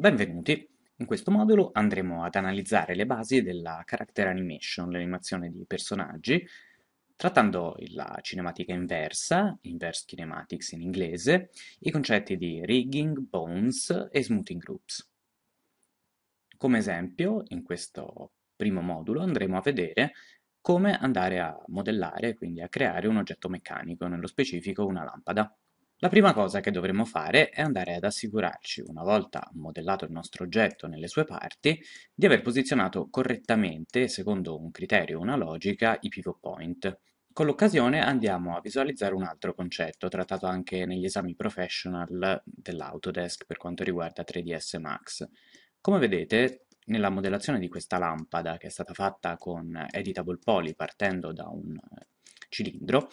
Benvenuti! In questo modulo andremo ad analizzare le basi della character animation, l'animazione di personaggi, trattando la cinematica inversa, inverse kinematics in inglese, i concetti di rigging, bones e smoothing groups. Come esempio, in questo primo modulo andremo a vedere come andare a modellare, quindi a creare un oggetto meccanico, nello specifico una lampada. La prima cosa che dovremo fare è andare ad assicurarci, una volta modellato il nostro oggetto nelle sue parti, di aver posizionato correttamente, secondo un criterio e una logica, i pivot point. Con l'occasione andiamo a visualizzare un altro concetto, trattato anche negli esami professional dell'Autodesk per quanto riguarda 3ds Max. Come vedete, nella modellazione di questa lampada, che è stata fatta con Editable Poly partendo da un eh, cilindro,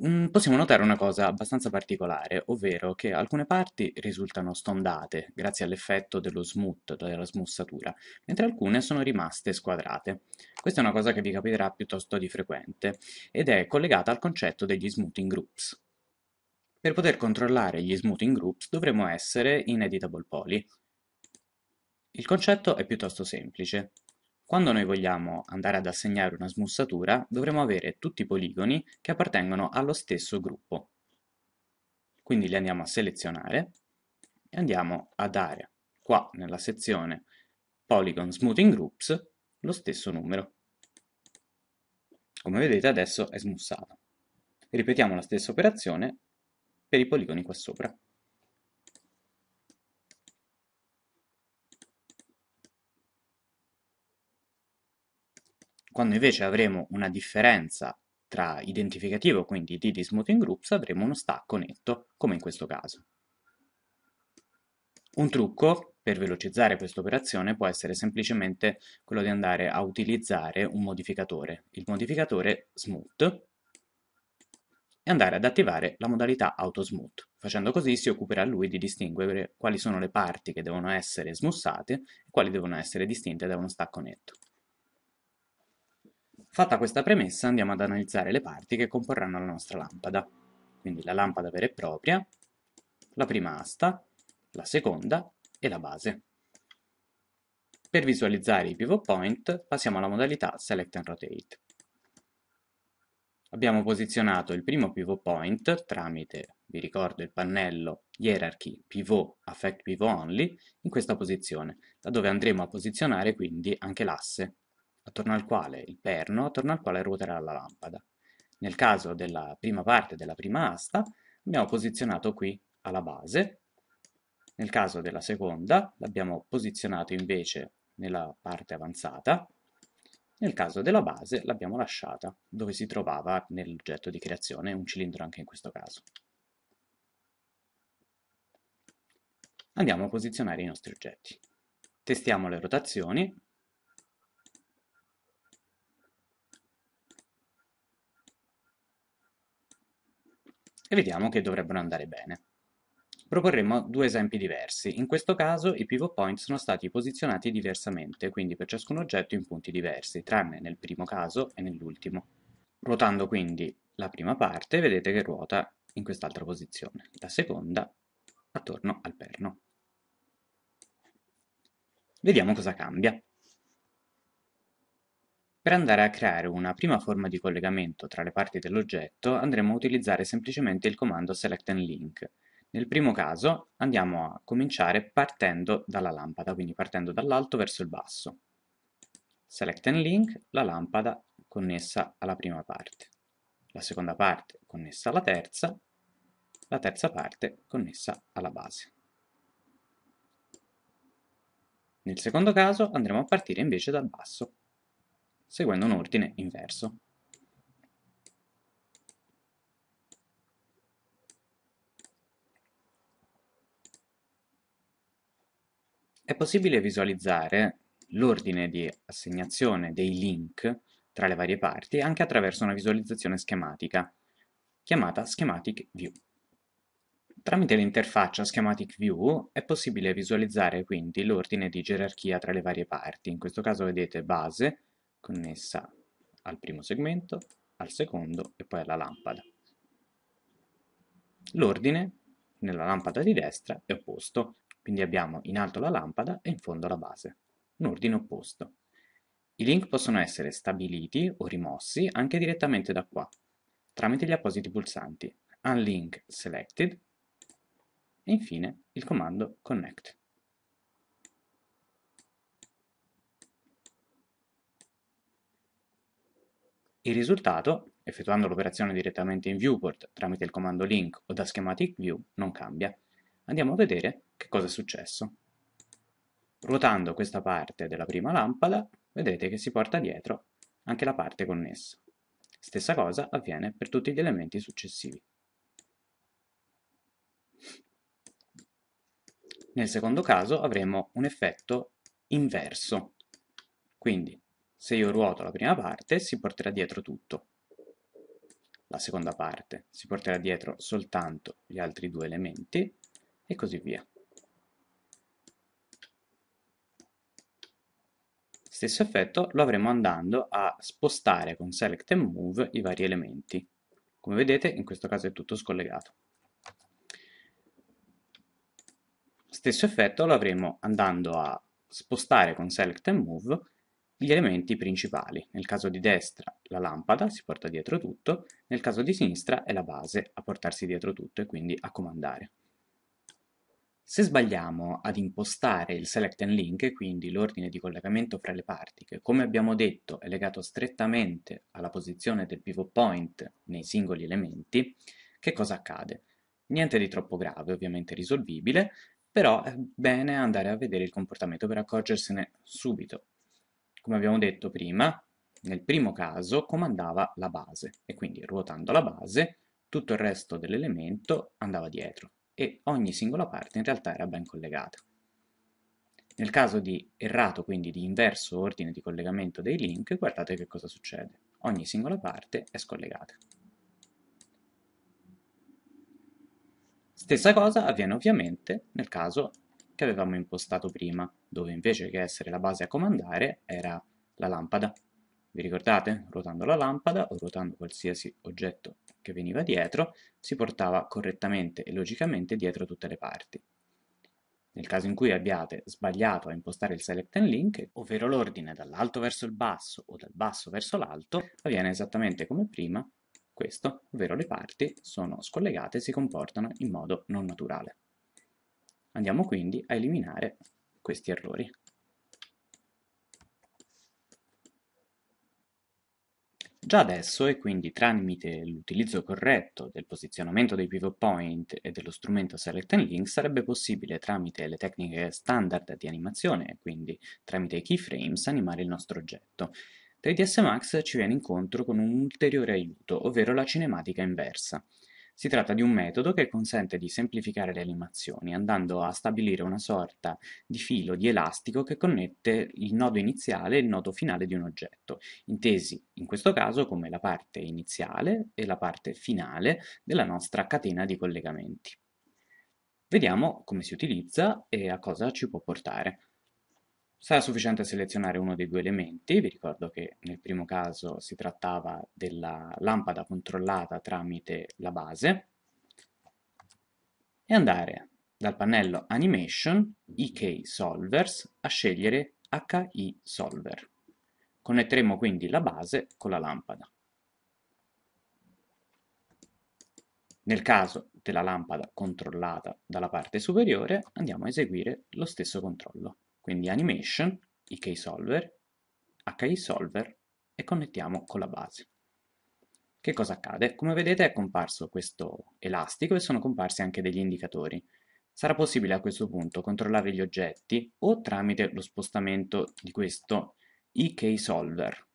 Mm, possiamo notare una cosa abbastanza particolare, ovvero che alcune parti risultano stondate grazie all'effetto dello smooth, della smussatura, mentre alcune sono rimaste squadrate. Questa è una cosa che vi capiterà piuttosto di frequente ed è collegata al concetto degli smoothing groups. Per poter controllare gli smoothing groups dovremo essere in editable poly. Il concetto è piuttosto semplice. Quando noi vogliamo andare ad assegnare una smussatura, dovremo avere tutti i poligoni che appartengono allo stesso gruppo. Quindi li andiamo a selezionare e andiamo a dare qua nella sezione Polygon Smoothing Groups lo stesso numero. Come vedete adesso è smussato. Ripetiamo la stessa operazione per i poligoni qua sopra. Quando invece avremo una differenza tra identificativo, quindi di smoothing groups, avremo uno stacco netto, come in questo caso. Un trucco per velocizzare questa operazione può essere semplicemente quello di andare a utilizzare un modificatore, il modificatore smooth, e andare ad attivare la modalità autosmooth. Facendo così si occuperà lui di distinguere quali sono le parti che devono essere smussate e quali devono essere distinte da uno stacco netto. Fatta questa premessa andiamo ad analizzare le parti che comporranno la nostra lampada. Quindi la lampada vera e propria, la prima asta, la seconda e la base. Per visualizzare i pivot point passiamo alla modalità Select and Rotate. Abbiamo posizionato il primo pivot point tramite, vi ricordo, il pannello Hierarchy Pivot Affect Pivot Only in questa posizione, da dove andremo a posizionare quindi anche l'asse attorno al quale il perno, attorno al quale ruoterà la lampada. Nel caso della prima parte della prima asta, abbiamo posizionato qui alla base, nel caso della seconda l'abbiamo posizionato invece nella parte avanzata, nel caso della base l'abbiamo lasciata dove si trovava nell'oggetto di creazione, un cilindro anche in questo caso. Andiamo a posizionare i nostri oggetti. Testiamo le rotazioni e vediamo che dovrebbero andare bene. Proporremo due esempi diversi, in questo caso i pivot point sono stati posizionati diversamente, quindi per ciascun oggetto in punti diversi, tranne nel primo caso e nell'ultimo. Ruotando quindi la prima parte vedete che ruota in quest'altra posizione, la seconda attorno al perno. Vediamo cosa cambia. Per andare a creare una prima forma di collegamento tra le parti dell'oggetto andremo a utilizzare semplicemente il comando select and link. Nel primo caso andiamo a cominciare partendo dalla lampada, quindi partendo dall'alto verso il basso. Select and link, la lampada connessa alla prima parte, la seconda parte connessa alla terza, la terza parte connessa alla base. Nel secondo caso andremo a partire invece dal basso, seguendo un ordine inverso. È possibile visualizzare l'ordine di assegnazione dei link tra le varie parti anche attraverso una visualizzazione schematica, chiamata Schematic View. Tramite l'interfaccia Schematic View è possibile visualizzare quindi l'ordine di gerarchia tra le varie parti, in questo caso vedete base, connessa al primo segmento, al secondo e poi alla lampada. L'ordine nella lampada di destra è opposto, quindi abbiamo in alto la lampada e in fondo la base, un ordine opposto. I link possono essere stabiliti o rimossi anche direttamente da qua, tramite gli appositi pulsanti unlink selected e infine il comando connect. Il risultato, effettuando l'operazione direttamente in viewport tramite il comando link o da schematic view, non cambia. Andiamo a vedere che cosa è successo. Ruotando questa parte della prima lampada, vedete che si porta dietro anche la parte connessa. Stessa cosa avviene per tutti gli elementi successivi. Nel secondo caso avremo un effetto inverso, quindi se io ruoto la prima parte, si porterà dietro tutto. La seconda parte si porterà dietro soltanto gli altri due elementi e così via. Stesso effetto lo avremo andando a spostare con Select and Move i vari elementi. Come vedete in questo caso è tutto scollegato. Stesso effetto lo avremo andando a spostare con Select and Move gli elementi principali. Nel caso di destra la lampada si porta dietro tutto, nel caso di sinistra è la base a portarsi dietro tutto e quindi a comandare. Se sbagliamo ad impostare il select and link, quindi l'ordine di collegamento fra le parti, che come abbiamo detto è legato strettamente alla posizione del pivot point nei singoli elementi, che cosa accade? Niente di troppo grave, ovviamente risolvibile, però è bene andare a vedere il comportamento per accorgersene subito come abbiamo detto prima, nel primo caso comandava la base e quindi ruotando la base tutto il resto dell'elemento andava dietro e ogni singola parte in realtà era ben collegata. Nel caso di errato, quindi di inverso ordine di collegamento dei link, guardate che cosa succede. Ogni singola parte è scollegata. Stessa cosa avviene ovviamente nel caso che avevamo impostato prima, dove invece che essere la base a comandare era la lampada. Vi ricordate? Ruotando la lampada o ruotando qualsiasi oggetto che veniva dietro, si portava correttamente e logicamente dietro tutte le parti. Nel caso in cui abbiate sbagliato a impostare il select and link, ovvero l'ordine dall'alto verso il basso o dal basso verso l'alto, avviene esattamente come prima questo, ovvero le parti sono scollegate e si comportano in modo non naturale. Andiamo quindi a eliminare questi errori. Già adesso, e quindi tramite l'utilizzo corretto del posizionamento dei pivot point e dello strumento Select and Link, sarebbe possibile tramite le tecniche standard di animazione, e quindi tramite i keyframes, animare il nostro oggetto. 3ds Max ci viene incontro con un ulteriore aiuto, ovvero la cinematica inversa. Si tratta di un metodo che consente di semplificare le animazioni andando a stabilire una sorta di filo di elastico che connette il nodo iniziale e il nodo finale di un oggetto, intesi in questo caso come la parte iniziale e la parte finale della nostra catena di collegamenti. Vediamo come si utilizza e a cosa ci può portare. Sarà sufficiente selezionare uno dei due elementi, vi ricordo che nel primo caso si trattava della lampada controllata tramite la base, e andare dal pannello Animation, EK Solvers, a scegliere HI Solver. Connetteremo quindi la base con la lampada. Nel caso della lampada controllata dalla parte superiore andiamo a eseguire lo stesso controllo. Quindi animation, i HI solver e connettiamo con la base. Che cosa accade? Come vedete è comparso questo elastico e sono comparsi anche degli indicatori. Sarà possibile a questo punto controllare gli oggetti o tramite lo spostamento di questo IK solver.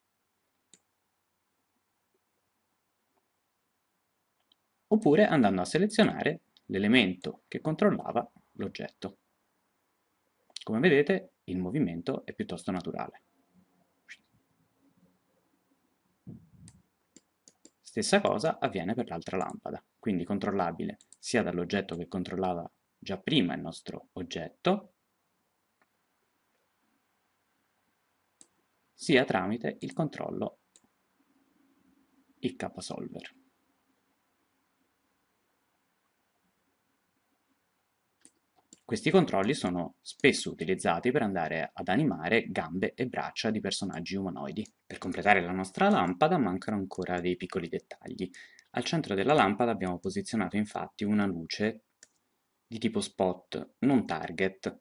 Oppure andando a selezionare l'elemento che controllava l'oggetto. Come vedete il movimento è piuttosto naturale. Stessa cosa avviene per l'altra lampada, quindi controllabile sia dall'oggetto che controllava già prima il nostro oggetto, sia tramite il controllo IK solver. Questi controlli sono spesso utilizzati per andare ad animare gambe e braccia di personaggi umanoidi. Per completare la nostra lampada mancano ancora dei piccoli dettagli. Al centro della lampada abbiamo posizionato infatti una luce di tipo spot, non target.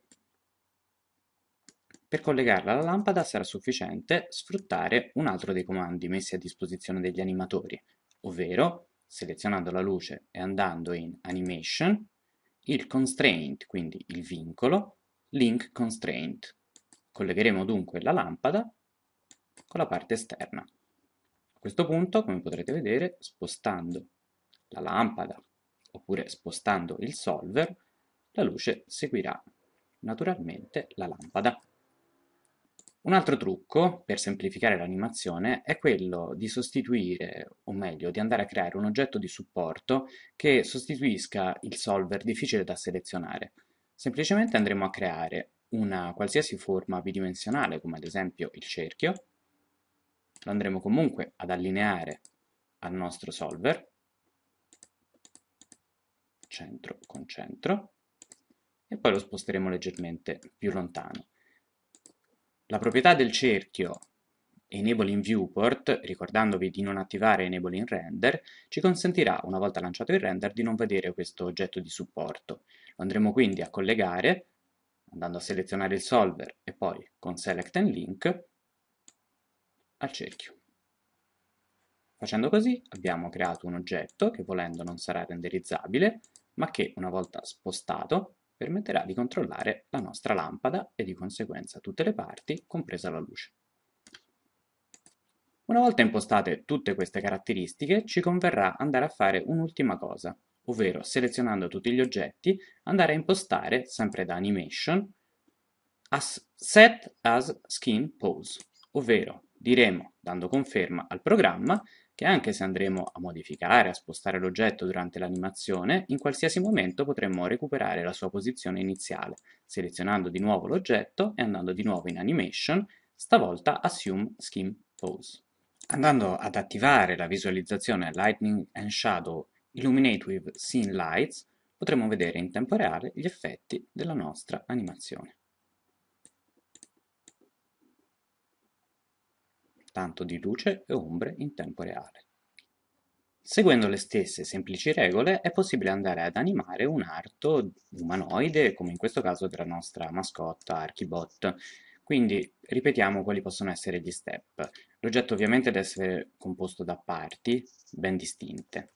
Per collegarla alla lampada sarà sufficiente sfruttare un altro dei comandi messi a disposizione degli animatori, ovvero selezionando la luce e andando in Animation il constraint, quindi il vincolo, link constraint. Collegheremo dunque la lampada con la parte esterna. A questo punto, come potrete vedere, spostando la lampada oppure spostando il solver, la luce seguirà naturalmente la lampada. Un altro trucco per semplificare l'animazione è quello di sostituire, o meglio di andare a creare un oggetto di supporto che sostituisca il solver difficile da selezionare. Semplicemente andremo a creare una qualsiasi forma bidimensionale, come ad esempio il cerchio, lo andremo comunque ad allineare al nostro solver, centro con centro, e poi lo sposteremo leggermente più lontano. La proprietà del cerchio Enable in Viewport, ricordandovi di non attivare Enable in Render, ci consentirà, una volta lanciato il render, di non vedere questo oggetto di supporto. Lo andremo quindi a collegare, andando a selezionare il solver e poi con Select and Link, al cerchio. Facendo così abbiamo creato un oggetto che volendo non sarà renderizzabile, ma che una volta spostato permetterà di controllare la nostra lampada e di conseguenza tutte le parti, compresa la luce. Una volta impostate tutte queste caratteristiche, ci converrà andare a fare un'ultima cosa, ovvero selezionando tutti gli oggetti, andare a impostare, sempre da animation, as set as skin pose, ovvero Diremo, dando conferma al programma, che anche se andremo a modificare, a spostare l'oggetto durante l'animazione, in qualsiasi momento potremmo recuperare la sua posizione iniziale, selezionando di nuovo l'oggetto e andando di nuovo in Animation, stavolta Assume Scheme Pose. Andando ad attivare la visualizzazione Lightning and Shadow Illuminate with Scene Lights, potremo vedere in tempo reale gli effetti della nostra animazione. tanto di luce e ombre in tempo reale. Seguendo le stesse semplici regole è possibile andare ad animare un arto umanoide, come in questo caso della nostra mascotta Archibot. Quindi ripetiamo quali possono essere gli step. L'oggetto ovviamente deve essere composto da parti ben distinte.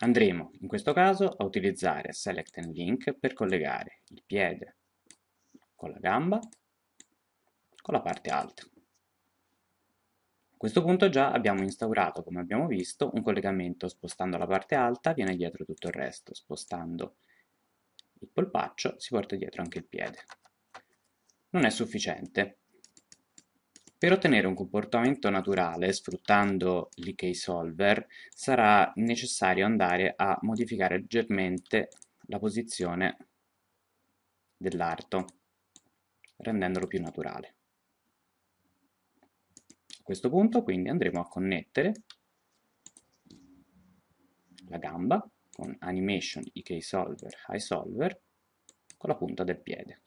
Andremo in questo caso a utilizzare Select and Link per collegare il piede con la gamba con la parte alta questo punto già abbiamo instaurato, come abbiamo visto, un collegamento spostando la parte alta viene dietro tutto il resto, spostando il polpaccio si porta dietro anche il piede. Non è sufficiente. Per ottenere un comportamento naturale sfruttando l'EK Solver sarà necessario andare a modificare leggermente la posizione dell'arto rendendolo più naturale questo punto quindi andremo a connettere la gamba con animation IK solver high solver con la punta del piede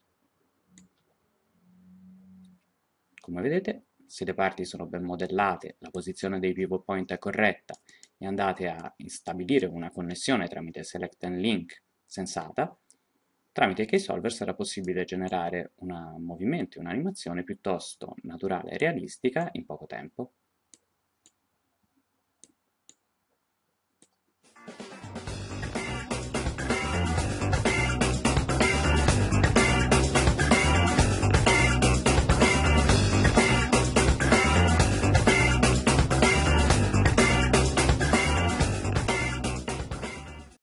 come vedete se le parti sono ben modellate la posizione dei pivot point è corretta e andate a stabilire una connessione tramite select and link sensata Tramite solver sarà possibile generare un movimento e un'animazione piuttosto naturale e realistica in poco tempo.